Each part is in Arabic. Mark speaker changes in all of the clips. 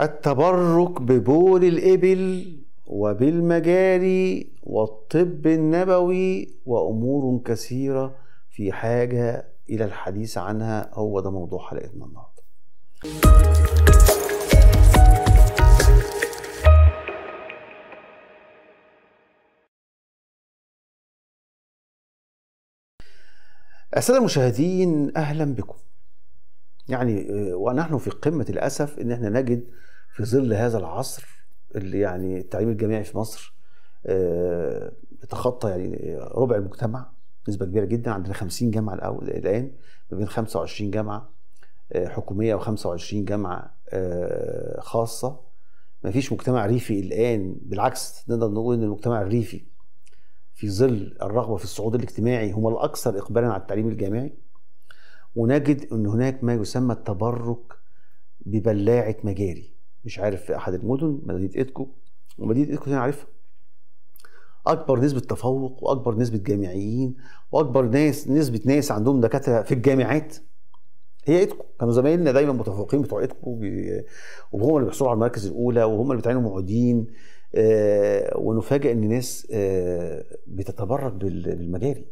Speaker 1: التبرك ببول الإبل وبالمجاري والطب النبوي وأمور كثيرة في حاجة إلى الحديث عنها هو ده موضوع حلقتنا النهاردة السادة المشاهدين أهلا بكم يعني آه، ونحن في قمة الأسف إن احنا نجد في ظل هذا العصر اللي يعني التعليم الجامعي في مصر آه، تخطى يعني ربع المجتمع نسبه كبيره جدا عندنا 50 جامعه الاول الان ما بين 25 جامعه آه، حكوميه و25 جامعه آه، خاصه ما فيش مجتمع ريفي الان بالعكس نقدر نقول ان المجتمع الريفي في ظل الرغبه في الصعود الاجتماعي هم الاكثر اقبالا على التعليم الجامعي ونجد ان هناك ما يسمى التبرك ببلاعه مجاري مش عارف في احد المدن مدينه ايدكو ومدينه ايدكو انا عارفها اكبر نسبه تفوق واكبر نسبه جامعيين واكبر ناس نسبه ناس عندهم دكاتره في الجامعات هي ايدكو كانوا زمايلنا دايما متفوقين بتوع ايدكو بي... وهم اللي بيحصلوا على المراكز الاولى وهم اللي بتعينوا معودين آه ونفاجئ ان ناس آه بتتبرك بالمجاري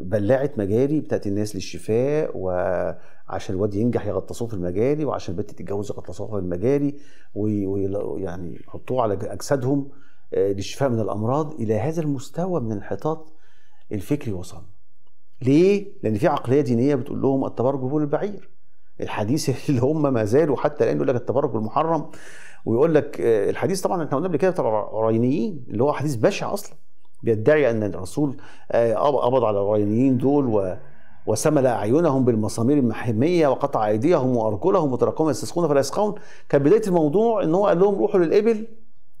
Speaker 1: بلعت مجاري بتاعت الناس للشفاء وعشان الواد ينجح يغطسوه في المجاري وعشان البنت تتجوز يغطسوها في المجاري ويعني يحطوه على اجسادهم آه، للشفاء من الامراض الى هذا المستوى من الانحطاط الفكري وصل ليه لان في عقليه دينيه بتقول لهم التبرج بول البعير الحديث اللي هم ما زالوا حتى الان يقول لك التبرج المحرم ويقول لك آه، الحديث طبعا احنا قلنا قبل كده بتاع اللي هو حديث بشع اصلا بيدعي ان الرسول آه، قبض على العريانيين دول و وسمل اعينهم بالمسامير المحميه وقطع ايديهم وارجلهم وتركهم يستسقون فلا يسقون كان بدايه الموضوع ان هو قال لهم روحوا للابل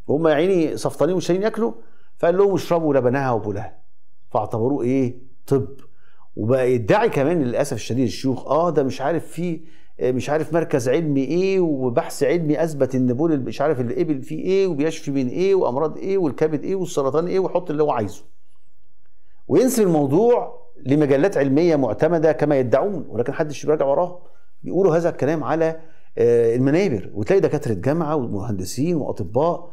Speaker 1: وهم يا عيني صفطانين ومش ياكلوا فقال لهم اشربوا لبنها وبولها فاعتبروه ايه طب وبقى يدعي كمان للاسف الشديد الشيوخ اه ده مش عارف فيه آه، مش عارف مركز علمي ايه وبحث علمي اثبت ان بول مش عارف الابل فيه ايه وبيشفي من ايه وامراض ايه والكبد ايه والسرطان ايه ويحط اللي هو عايزه. وينسب الموضوع لمجلات علميه معتمده كما يدعون ولكن حدش بيراجع وراهم. بيقولوا هذا الكلام على آه، المنابر وتلاقي دكاتره جامعه ومهندسين واطباء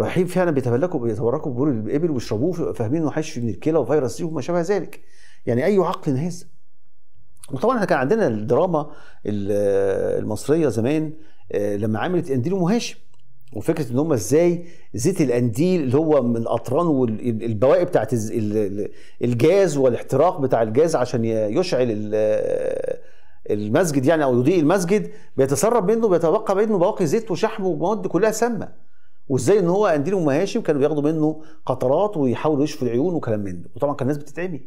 Speaker 1: رايحين فعلا بيتبلكوا بيتبركوا ببول الابل ويشربوه فاهمين انه حش من الكلى وفيروس سي وما شابه ذلك. يعني اي عقل هذا؟ وطبعا احنا كان عندنا الدراما المصريه زمان آه، لما عملت قنديل وهاشم وفكره ان هم ازاي زيت القنديل اللي هو من الاطران والبواقي بتاعت الجاز والاحتراق بتاع الجاز عشان يشعل آه، المسجد يعني او يضيء المسجد بيتسرب منه بيتبقى منه بواقي زيت وشحم ومواد كلها سامه وازاي ان هو قنديل ام هاشم كانوا بياخدوا منه قطرات ويحاولوا يشفوا العيون وكلام من ده وطبعا كان الناس بتتعمي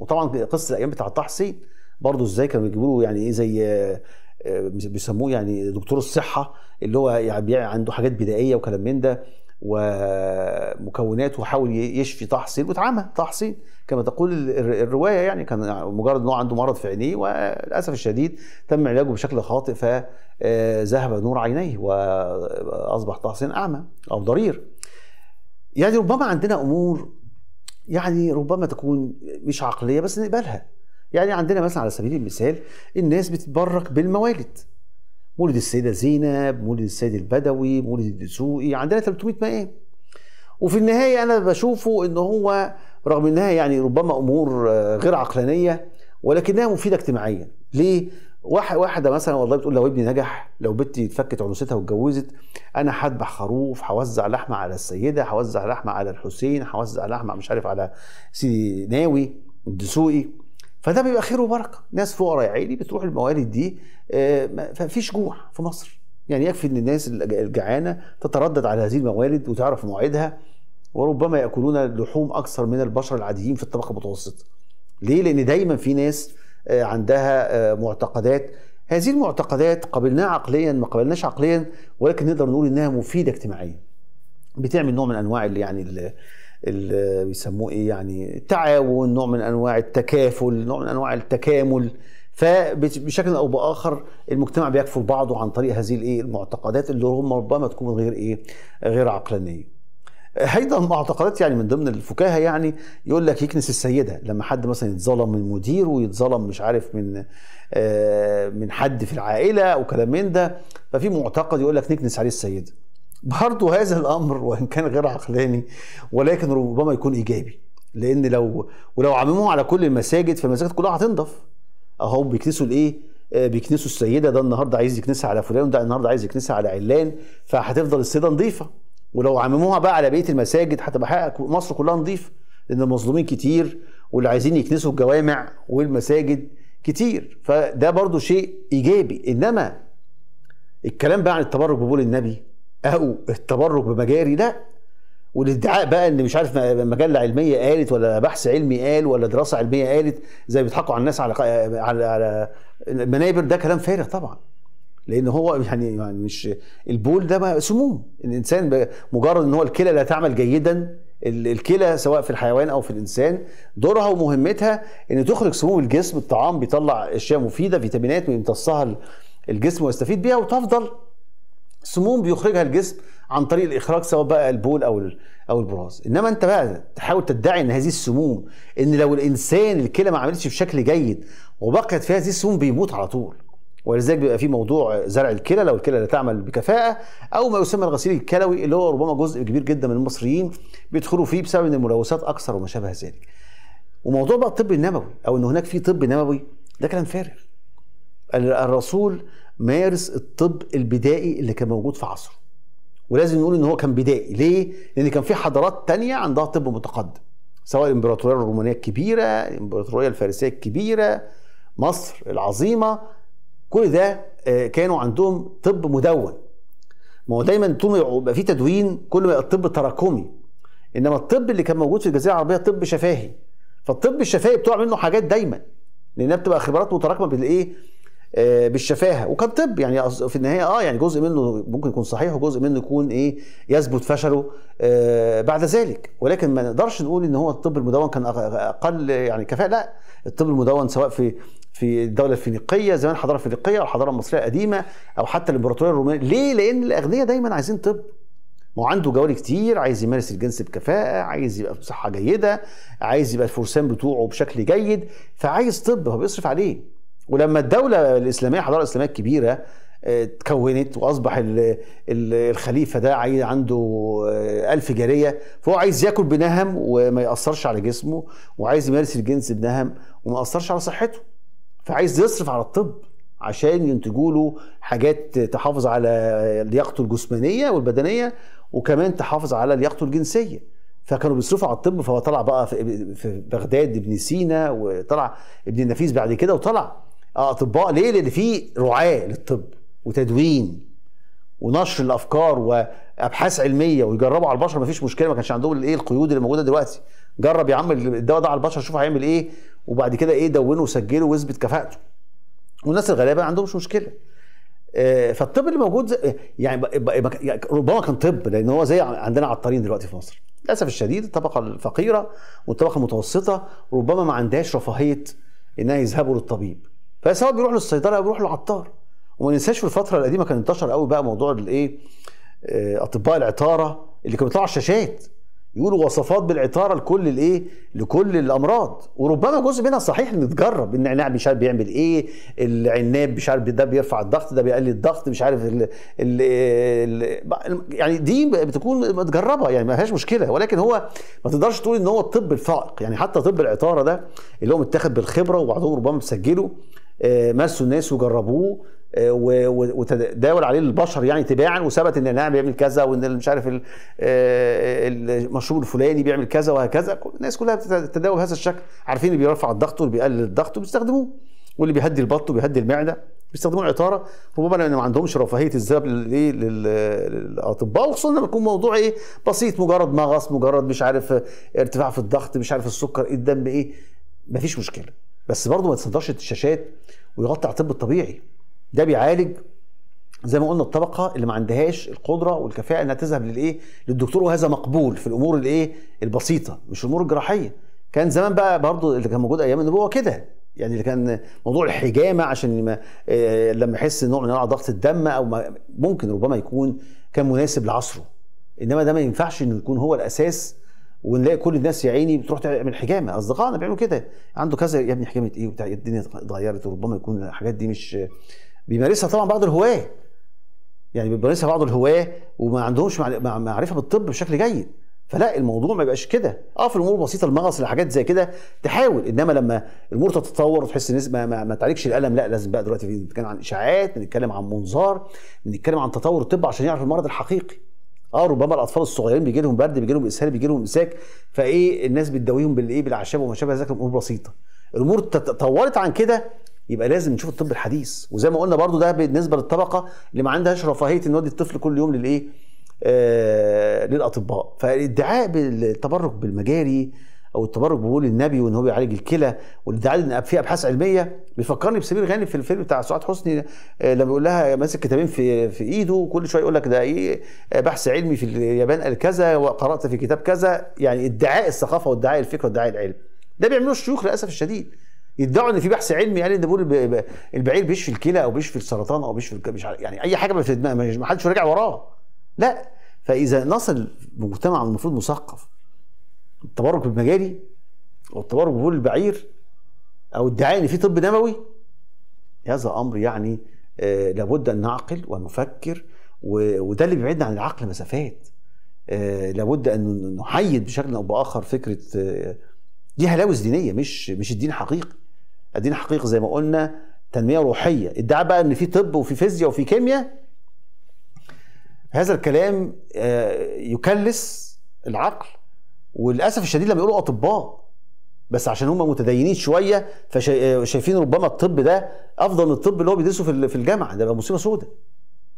Speaker 1: وطبعا قصه الايام بتاع طه حسين برضه ازاي كانوا بيجيبوا يعني ايه زي آه، آه، بيسموه يعني دكتور الصحه اللي هو يعني عنده حاجات بدائيه وكلام من ده ومكونات وحاول يشفي تحصيل واتعمى تحصيل كما تقول الروايه يعني كان مجرد ان هو عنده مرض في عينيه وللاسف الشديد تم علاجه بشكل خاطئ فذهب آه، نور عينيه واصبح تحصين اعمى او ضرير يعني ربما عندنا امور يعني ربما تكون مش عقليه بس نقبلها يعني عندنا مثلا على سبيل المثال الناس بتتبرك بالموالد مولد السيده زينب مولد السيد البدوي مولد الدسوقي عندنا 300 مقام وفي النهايه انا بشوفه ان هو رغم انها يعني ربما امور آه، غير عقلانيه ولكنها مفيده اجتماعيا ليه واحده مثلا والله بتقول لو ابني نجح لو بنتي اتفكت عنوستها واتجوزت انا هذبح خروف هوزع لحمه على السيده هوزع لحمه على الحسين هوزع لحمه مش عارف على سيدي ناوي الدسوقي فده بيبقى خير وبركه ناس فقراء يا عيني بتروح الموارد دي فمفيش آه، جوع في مصر يعني يكفي ان الناس الجعانه تتردد على هذه الموارد وتعرف موعدها وربما ياكلون اللحوم اكثر من البشر العاديين في الطبقه المتوسطه ليه لان دايما في ناس آه، عندها آه، معتقدات هذه المعتقدات قبلناها عقليا ما قبلناش عقليا ولكن نقدر نقول انها مفيده اجتماعيا بتعمل نوع من انواع اللي يعني اللي بيسموه ايه يعني تعاون نوع من انواع التكافل نوع من انواع التكامل فبشكل او باخر المجتمع بيكفل بعضه عن طريق هذه الايه المعتقدات اللي هم ربما تكون غير ايه غير عقلانيه ايضا معتقدات يعني من ضمن الفكاهه يعني يقول لك يكنس السيده لما حد مثلا يتظلم من مديره ويتظلم مش عارف من آه، من حد في العائله وكلام من ده ففي معتقد يقول لك نكنس عليه السيده برضه هذا الامر وان كان غير عقلاني ولكن ربما يكون ايجابي لان لو ولو عمموه على كل المساجد فالمساجد كلها هتنضف اهو بيكنسوا الايه آه، بيكنسوا السيده ده النهارده عايز يكنسها على فلان وده النهارده عايز يكنسها على علان فهتفضل السيده نظيفه ولو عمموها بقى على بقيه المساجد هتبقى حق مصر كلها نظيفه لان المظلومين كتير واللي عايزين يكنسوا الجوامع والمساجد كتير فده برضو شيء ايجابي انما الكلام بقى عن التبرك ببول النبي او التبرك بمجاري ده والادعاء بقى ان مش عارف مجله علميه قالت ولا بحث علمي قال ولا دراسه علميه قالت زي بيضحكوا على الناس على على على المنابر ده كلام فارغ طبعا لان هو يعني, يعني مش البول ده سموم الانسان مجرد ان هو الكلى لا تعمل جيدا الكلى سواء في الحيوان او في الانسان دورها ومهمتها ان تخرج سموم الجسم الطعام بيطلع اشياء مفيده فيتامينات ويمتصها الجسم ويستفيد بيها وتفضل سموم بيخرجها الجسم عن طريق الاخراج سواء بقى البول او او البراز انما انت بقى تحاول تدعي ان هذه السموم ان لو الانسان الكلى ما عملتش بشكل جيد وبقيت فيها هذه السموم بيموت على طول ولذلك بيبقى في موضوع زرع الكلى لو الكلى لا تعمل بكفاءه او ما يسمى الغسيل الكلوي اللي هو ربما جزء كبير جدا من المصريين بيدخلوا فيه بسبب ان الملوثات اكثر وما شابه ذلك. وموضوع بقى الطب النبوي او ان هناك في طب نبوي ده كلام فارغ. الرسول مارس الطب البدائي اللي كان موجود في عصره ولازم نقول ان هو كان بدائي ليه لان كان في حضارات تانية عندها طب متقدم سواء الامبراطوريه الرومانيه الكبيره الامبراطوريه الفارسيه الكبيره مصر العظيمه كل ده آه، كانوا عندهم طب مدون ما هو دايما طول ما يبقى في تدوين كل ما يبقى الطب تراكمي انما الطب اللي كان موجود في الجزيره العربيه طب شفاهي فالطب الشفاهي بتقع منه حاجات دايما لانها بتبقى خبرات متراكمه بالايه آه، بالشفاهه وكان طب يعني في النهايه اه يعني جزء منه ممكن يكون صحيح وجزء منه يكون ايه يثبت فشله آه بعد ذلك ولكن ما نقدرش نقول ان هو الطب المدون كان اقل يعني كفاءه لا الطب المدون سواء في في الدولة الفينيقية زمان الحضارة الفينيقية أو الحضارة المصرية القديمة أو حتى الإمبراطورية الرومانية ليه؟ لأن الأغنياء دايما عايزين طب ما هو عنده جواري كتير عايز يمارس الجنس بكفاءة عايز يبقى بصحة جيدة عايز يبقى الفرسان بتوعه بشكل جيد فعايز طب فبيصرف عليه ولما الدولة الإسلامية الحضارة الإسلامية الكبيرة اتكونت آه، واصبح الخليفه ده عايز عنده آه، ألف جاريه فهو عايز ياكل بنهم وما ياثرش على جسمه وعايز يمارس الجنس بنهم وما ياثرش على صحته فعايز يصرف على الطب عشان ينتجوا له حاجات تحافظ على لياقته الجسمانيه والبدنيه وكمان تحافظ على لياقته الجنسيه فكانوا بيصرفوا على الطب فهو طلع بقى في بغداد ابن سينا وطلع ابن النفيس بعد كده وطلع آه، اطباء ليه؟ لان في رعاه للطب وتدوين ونشر الافكار وابحاث علميه ويجربوا على البشر مفيش مشكله ما كانش عندهم الايه القيود اللي موجوده دلوقتي جرب يا عم الدواء ده على البشر شوف هيعمل ايه وبعد كده ايه دونه وسجله واثبت كفاءته والناس الغلابه ما عندهمش مشكله آه، فالطب اللي موجود يعني, يعني ربما كان طب لان هو زي عندنا عطارين دلوقتي في مصر للاسف الشديد الطبقه الفقيره والطبقه المتوسطه ربما ما عندهاش رفاهيه انها يذهبوا للطبيب فسواء بيروح للصيدله او بيروح للعطار وما ننساش في الفتره القديمه كان انتشر قوي بقى موضوع الايه آه، اطباء العطاره اللي كانوا بيطلعوا على الشاشات يقولوا وصفات بالعطاره لكل الايه لكل الامراض وربما جزء منها صحيح ان اتجرب النعناع مش عارف بيعمل ايه العناب مش عارف ده بيرفع الضغط ده بيقلل الضغط مش عارف الـ الـ الـ يعني دي بتكون متجربه يعني ما فيهاش مشكله ولكن هو ما تقدرش تقول ان هو الطب الفائق يعني حتى طب العطاره ده اللي هو متاخد بالخبره وبعضهم ربما مسجله آه، مسوا الناس وجربوه آه، وتداول عليه البشر يعني تباعا وثبت ان النعم بيعمل كذا وان مش عارف آه، المشروب الفلاني بيعمل كذا وهكذا الناس كلها بتتداول بهذا الشكل عارفين اللي بيرفع الضغط واللي بيقلل الضغط وبيستخدموه واللي بيهدي البط وبيهدي المعده بيستخدموا العطاره ربما لان ما عندهمش رفاهيه الذهاب للاطباء وخصوصا لما يكون موضوع ايه بسيط مجرد مغص مجرد مش عارف ارتفاع في الضغط مش عارف السكر ايه الدم ايه مفيش مشكله بس برضه ما يتصدرش الشاشات ويغطي على الطب الطبيعي ده بيعالج زي ما قلنا الطبقه اللي ما عندهاش القدره والكفاءه انها تذهب للايه للدكتور وهذا مقبول في الامور الايه البسيطه مش الامور الجراحيه كان زمان بقى برضه اللي كان موجود ايام النبوه كده يعني اللي كان موضوع الحجامه عشان لما إيه لما يحس نوع من انواع ضغط الدم او ما ممكن ربما يكون كان مناسب لعصره انما ده ما ينفعش انه يكون هو الاساس ونلاقي كل الناس يا عيني بتروح تعمل حجامه اصدقائنا بيعملوا كده عنده كذا يا ابني حجامه ايه وبتاع الدنيا اتغيرت وربما يكون الحاجات دي مش بيمارسها طبعا بعض الهواه يعني بيمارسها بعض الهواه وما عندهمش معرفه بالطب بشكل جيد فلا الموضوع ما يبقاش كده اه في الامور البسيطه المغص لحاجات زي كده تحاول انما لما الامور تتطور وتحس الناس ما, ما, ما تعالجش الالم لا لازم بقى دلوقتي نتكلم عن اشاعات بنتكلم عن منظار بنتكلم عن تطور الطب عشان يعرف المرض الحقيقي اه ربما الاطفال الصغيرين بيجي لهم برد بيجي لهم اسهال بيجي لهم امساك فايه الناس بتداويهم بالايه بالاعشاب وما شابه ذلك امور بسيطه الامور طورت عن كده يبقى لازم نشوف الطب الحديث وزي ما قلنا برضو ده بالنسبه للطبقه اللي ما عندهاش رفاهيه ان يودي الطفل كل يوم للايه آه للاطباء فالادعاء بالتبرك بالمجاري او التبرك بقول النبي وان هو بيعالج الكلى والادعاء ان في ابحاث علميه بيفكرني بسمير غانم في الفيلم بتاع سعاد حسني آه، لما بيقول لها ماسك كتابين في في ايده وكل شويه يقول لك ده ايه آه، بحث علمي في اليابان قال كذا وقرات في كتاب كذا يعني ادعاء الثقافه وادعاء الفكر وادعاء العلم ده بيعملوه الشيوخ للاسف الشديد يدعوا ان في بحث علمي قال يعني ان ده بيقول البعير بيشفي الكلى او بيشفي السرطان او بيشفي مش يعني اي حاجه ما حدش راجع وراه لا فاذا نصل بمجتمع المفروض مثقف التبرك بالمجاري التبرك ببول البعير او ادعاء ان في طب دموي هذا امر يعني آه، لابد ان نعقل ونفكر وده اللي بيبعدنا عن العقل مسافات آه، لابد ان نحيد بشكل او باخر فكره آه، دي هلاوس دينيه مش مش الدين حقيقي الدين حقيقي زي ما قلنا تنميه روحيه ادعاء بقى ان في طب وفي فيزياء وفي كيمياء هذا الكلام يكلس العقل وللاسف الشديد لما يقولوا اطباء بس عشان هم متدينين شويه فشايفين ربما الطب ده افضل من الطب اللي هو بيدرسه في الجامعه ده مصيبه سوداء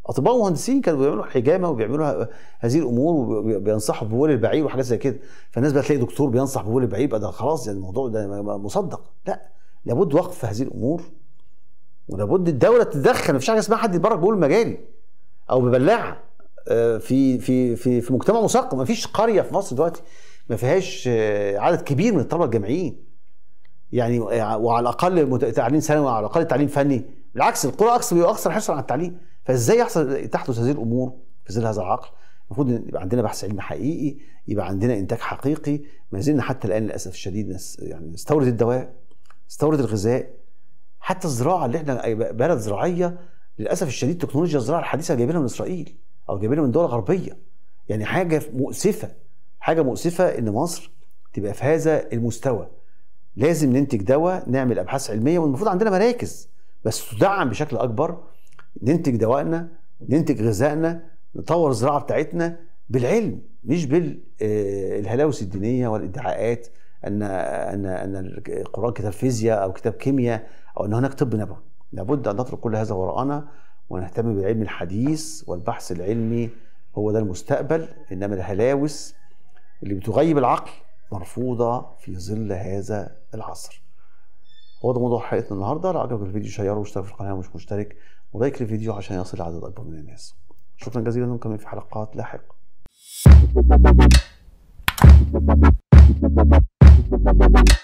Speaker 1: اطباء ومهندسين كانوا بيعملوا حجامه وبيعملوا هذه الامور وبينصحوا ببول البعير وحاجات زي كده فالناس بقى تلاقي دكتور بينصح ببول البعير يبقى ده خلاص يعني الموضوع ده مصدق لا لابد وقف هذه الامور ولابد الدوله تتدخل مفيش حاجه اسمها حد يتبرك بقول مجالي او ببلاعه آه، في في في في مجتمع مثقف مفيش قريه في مصر دلوقتي ما فيهاش آه، عدد كبير من الطلبه الجامعيين يعني آه، وعلى الاقل تعليم ثانوي وعلى الاقل تعليم فني بالعكس القرى اكثر بيبقى اكثر حرصا على التعليم فازاي يحصل تحدث هذه الامور في ظل هذا العقل المفروض يبقى عندنا بحث علمي حقيقي يبقى عندنا انتاج حقيقي ما زلنا حتى الان للاسف الشديد يعني نستورد الدواء نستورد الغذاء حتى الزراعه اللي احنا بلد زراعيه للاسف الشديد تكنولوجيا الزراعه الحديثه جايبينها من اسرائيل او جايبينها من دول غربيه يعني حاجه مؤسفه حاجه مؤسفه ان مصر تبقى في هذا المستوى لازم ننتج دواء نعمل ابحاث علميه والمفروض عندنا مراكز بس تدعم بشكل اكبر ننتج دوائنا ننتج غذائنا نطور الزراعه بتاعتنا بالعلم مش بالهلاوس آه، الدينيه والادعاءات ان ان ان القران كتاب فيزياء او كتاب كيمياء او ان هناك طب نبوي لابد ان نترك كل هذا وراءنا ونهتم بالعلم الحديث والبحث العلمي هو ده المستقبل انما الهلاوس اللي بتغيب العقل مرفوضة في ظل هذا العصر هو ده موضوع حلقتنا النهاردة لو عجبك الفيديو شيره واشترك في القناة ومش مشترك ولايك للفيديو عشان يصل لعدد أكبر من الناس شكرا جزيلا ونكمل في حلقات لاحقة Thank you.